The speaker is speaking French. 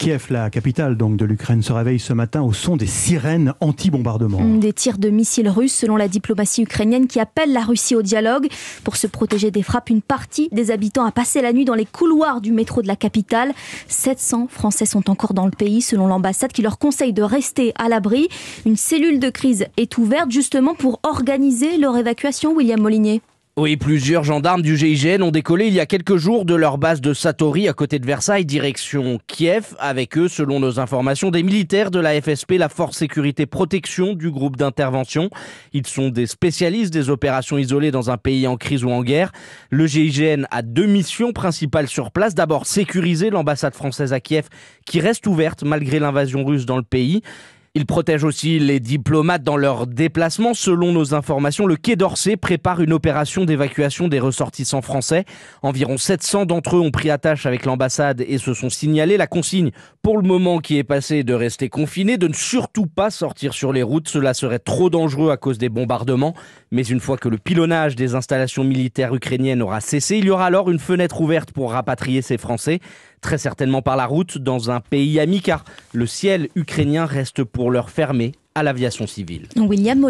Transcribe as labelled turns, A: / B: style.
A: Kiev, la capitale donc de l'Ukraine, se réveille ce matin au son des sirènes anti-bombardement. Des tirs de missiles russes, selon la diplomatie ukrainienne, qui appelle la Russie au dialogue. Pour se protéger des frappes, une partie des habitants a passé la nuit dans les couloirs du métro de la capitale. 700 Français sont encore dans le pays, selon l'ambassade, qui leur conseille de rester à l'abri. Une cellule de crise est ouverte justement pour organiser leur évacuation, William Molinier.
B: Oui, plusieurs gendarmes du GIGN ont décollé il y a quelques jours de leur base de Satori à côté de Versailles, direction Kiev. Avec eux, selon nos informations, des militaires de la FSP, la Force Sécurité Protection du groupe d'intervention. Ils sont des spécialistes des opérations isolées dans un pays en crise ou en guerre. Le GIGN a deux missions principales sur place. D'abord, sécuriser l'ambassade française à Kiev, qui reste ouverte malgré l'invasion russe dans le pays. Il protège aussi les diplomates dans leurs déplacements. Selon nos informations, le Quai d'Orsay prépare une opération d'évacuation des ressortissants français. Environ 700 d'entre eux ont pris attache avec l'ambassade et se sont signalés. La consigne pour le moment qui est passé de rester confinés, de ne surtout pas sortir sur les routes. Cela serait trop dangereux à cause des bombardements. Mais une fois que le pilonnage des installations militaires ukrainiennes aura cessé, il y aura alors une fenêtre ouverte pour rapatrier ces Français, très certainement par la route, dans un pays ami, car le ciel ukrainien reste pour l'heure fermé à l'aviation civile.
A: William